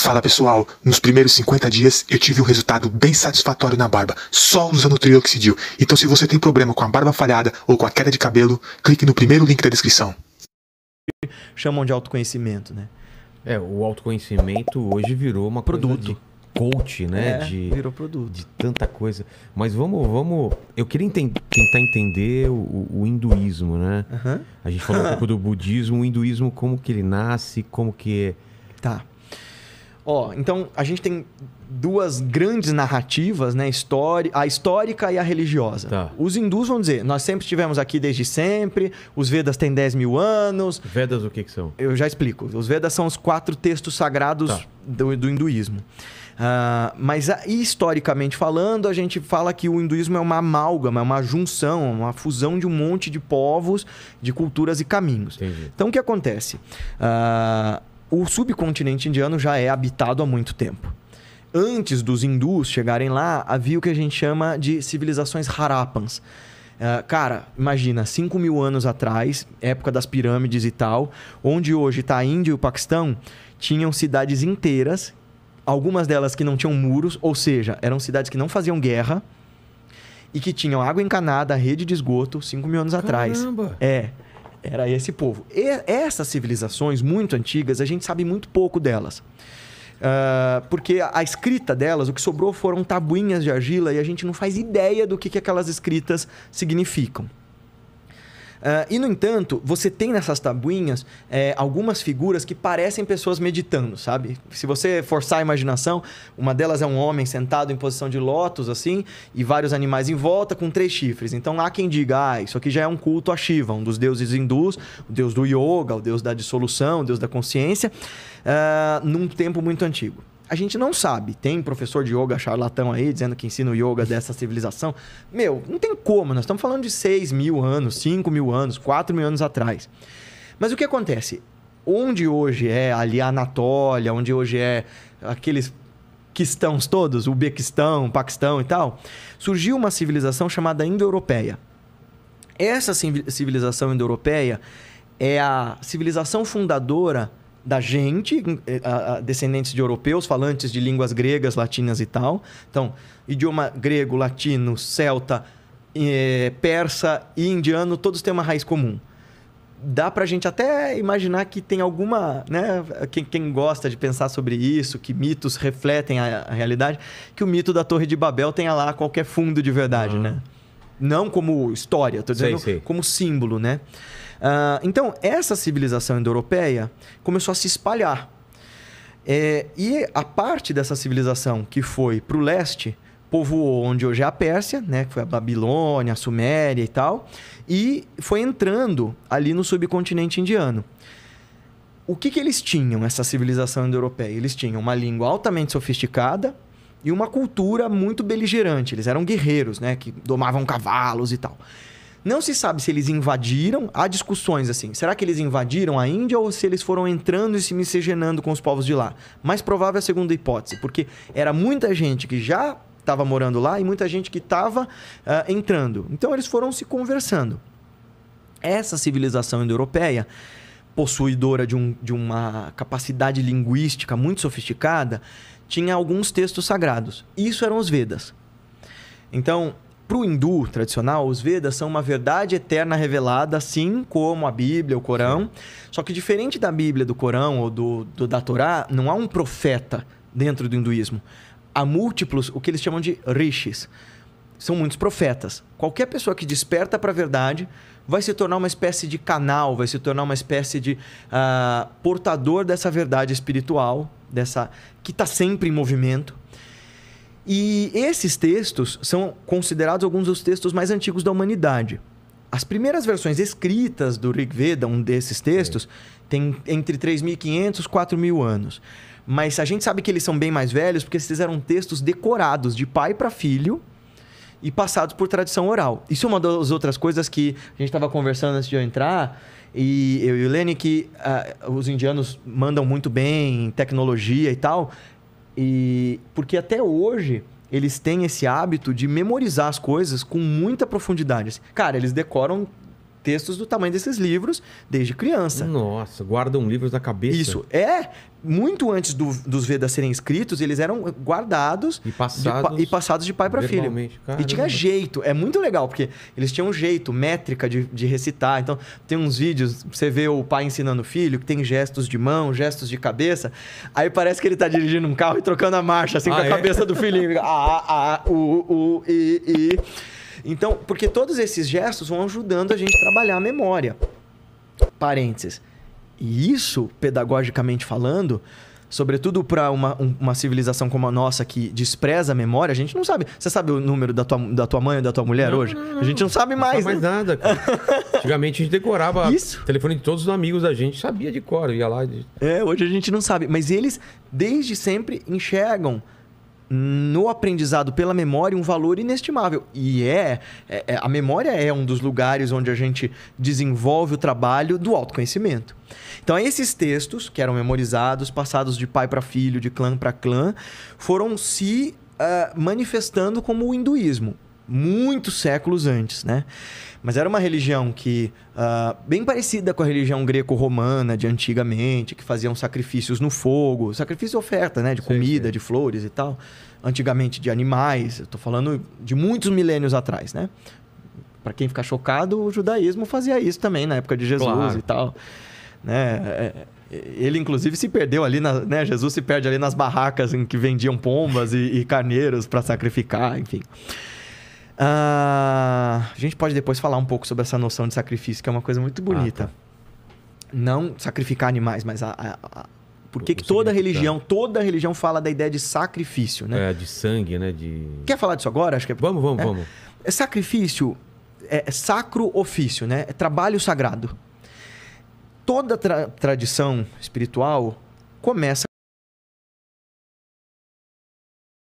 Fala pessoal, nos primeiros 50 dias eu tive um resultado bem satisfatório na barba, só usando o trioxidil. Então se você tem problema com a barba falhada ou com a queda de cabelo, clique no primeiro link da descrição. Chamam de autoconhecimento, né? É, o autoconhecimento hoje virou uma produto. coach, né? É, de, virou produto. De tanta coisa. Mas vamos, vamos. Eu queria tentar entender o, o hinduísmo, né? Uhum. A gente falou um pouco do budismo, o hinduísmo, como que ele nasce, como que. É tá. Ó, então a gente tem duas grandes narrativas, né? Histori a histórica e a religiosa. Tá. Os hindus vão dizer, nós sempre estivemos aqui desde sempre, os Vedas têm 10 mil anos. Vedas o que, que são? Eu já explico. Os Vedas são os quatro textos sagrados tá. do, do hinduísmo. Uh, mas ah, historicamente falando, a gente fala que o hinduísmo é uma amálgama, é uma junção, é uma fusão de um monte de povos, de culturas e caminhos. Entendi. Então, o que acontece? Uh, o subcontinente indiano já é habitado há muito tempo. Antes dos hindus chegarem lá, havia o que a gente chama de civilizações Harappans. Uh, ah, cara, imagina, 5 mil anos atrás, época das pirâmides e tal, onde hoje está a Índia e o Paquistão, tinham cidades inteiras, algumas delas que não tinham muros, ou seja, eram cidades que não faziam guerra e que tinham água encanada, rede de esgoto, 5 mil anos Caramba. atrás. É. Era esse povo. E essas civilizações muito antigas, a gente sabe muito pouco delas. Uh, porque a, escrita delas, o que sobrou foram tabuinhas de argila e a gente não faz ideia do que, que aquelas escritas significam. Uh, e, no entanto, você tem nessas tabuinhas é, algumas figuras que parecem pessoas meditando, sabe? Se você forçar a imaginação, uma delas é um homem sentado em posição de lótus, assim, e vários animais em volta com três chifres. Então, há quem diga, ah, isso aqui já é um culto a Shiva, um dos deuses hindus, o deus do yoga, o deus da dissolução, o deus da consciência, uh, num tempo muito antigo. A gente não sabe. Tem professor de yoga charlatão aí dizendo que ensina o yoga dessa civilização. Meu, não tem como. Nós estamos falando de 6 mil anos, 5 mil anos, 4 mil anos atrás. Mas o que acontece? Onde hoje é ali a Anatólia, onde hoje é aqueles quistãos todos, o Bequistão, Paquistão e tal, surgiu uma civilização chamada Indo-Europeia. Essa civilização indo-europeia é a civilização fundadora da gente, eh, descendentes de europeus, falantes de línguas gregas, latinas e tal. Então, idioma grego, latino, celta, eh, persa e indiano, todos têm uma raiz comum. Dá para a gente até imaginar que tem alguma. Né, quem, quem gosta de pensar sobre isso, que mitos refletem a, a, realidade, que o mito da Torre de Babel tenha lá qualquer fundo de verdade, uhum. né? Não como história, tô dizendo, como símbolo, né? Ah, então, essa civilização indo-europeia começou a se espalhar. É, e a parte dessa civilização que foi para o leste povoou onde hoje é a Pérsia, né, que foi a Babilônia, a Suméria e tal, e foi entrando ali no subcontinente indiano. O que, que eles tinham, essa civilização indo-europeia? Eles tinham uma língua altamente sofisticada, e uma cultura muito beligerante. Eles eram guerreiros, né? Que domavam cavalos e tal. Não se sabe se eles invadiram. Há discussões assim. Será que eles invadiram a Índia ou se eles foram entrando e se miscigenando com os povos de lá? Mais provável é a segunda hipótese, porque era muita gente que já estava morando lá e muita gente que estava uh, ah, entrando. Então eles foram se conversando. Essa civilização indo-europeia, possuidora de, um, de uma capacidade linguística muito sofisticada, tinha alguns textos sagrados. Isso eram os Vedas. Então, para o hindu tradicional, os Vedas são uma verdade eterna revelada, assim como a Bíblia, o Corão. Só que diferente da Bíblia, do Corão ou do, do da Torá, não há um profeta dentro do hinduísmo. Há múltiplos, o que eles chamam de rishis. São muitos profetas. Qualquer pessoa que desperta para a verdade vai se tornar uma espécie de canal, vai se tornar uma espécie de uh, portador dessa verdade espiritual, dessa que está sempre em movimento. E esses textos são considerados alguns dos textos mais antigos da humanidade. As primeiras versões escritas do Rig Veda, um desses textos, tem entre 3.500 e 4.000 anos. Mas a gente sabe que eles são bem mais velhos porque esses eram textos decorados de pai para filho e passados por tradição oral. Isso é uma das outras coisas que a gente estava conversando antes de eu entrar, e eu e o Lene, que uh, os indianos mandam muito bem em tecnologia e tal, e porque até hoje eles têm esse hábito de memorizar as coisas com muita profundidade. Assim, cara, eles decoram textos do tamanho desses livros desde criança. Nossa, guardam livros na cabeça. Isso. É. Muito antes do, dos Vedas serem escritos, eles eram guardados e passados de, e passados de pai para filho. Caramba. E tinha jeito. É muito legal, porque eles tinham um jeito, métrica de, de recitar. Então, tem uns vídeos, você vê o pai ensinando o filho, que tem gestos de mão, gestos de cabeça. Aí parece que ele tá dirigindo um carro e trocando a marcha, assim, ah, com a é? cabeça do filhinho. Ah, ah, ah, u u e, e. Então, porque todos esses gestos vão ajudando a gente a trabalhar a memória. Parênteses. E isso, pedagogicamente falando, sobretudo para uma, uma civilização como a nossa que despreza a memória, a gente não sabe. Você sabe o número da tua, da tua mãe ou da tua mulher não, hoje? Não, não, a gente não sabe mais. Não né? sabe mais nada. Antigamente a gente decorava o telefone de todos os amigos da gente, sabia de cor, ia lá. É, hoje a gente não sabe. Mas eles, desde sempre, enxergam no aprendizado pela memória um valor inestimável. E é, é, é, a memória é um dos lugares onde a gente desenvolve o trabalho do autoconhecimento. Então, esses textos, que eram memorizados, passados de pai para filho, de clã para clã, foram se uh, manifestando como o hinduísmo muitos séculos antes, né? Mas era uma religião que, uh, bem parecida com a religião greco-romana de antigamente, que faziam sacrifícios no fogo, sacrifício e oferta, né? De sim, comida, sim. de flores e tal. Antigamente de animais, estou falando de muitos milênios atrás, né? Para quem ficar chocado, o judaísmo fazia isso também na época de Jesus claro. e tal. Né? É, ele, inclusive, se perdeu ali, na, né? Jesus se perde ali nas barracas em que vendiam pombas e, e carneiros para sacrificar, enfim. Ah, a gente pode depois falar um pouco sobre essa noção de sacrifício, que é uma coisa muito ah, bonita. Ah, tá. Não sacrificar animais, mas a, a, a... Por que toda religião, toda religião fala da ideia de sacrifício, né? É, de sangue, né? De... Quer falar disso agora? Acho que é... Vamos, vamos, é. vamos. É sacrifício é, é sacro ofício, né? É trabalho sagrado. Toda tra tradição espiritual começa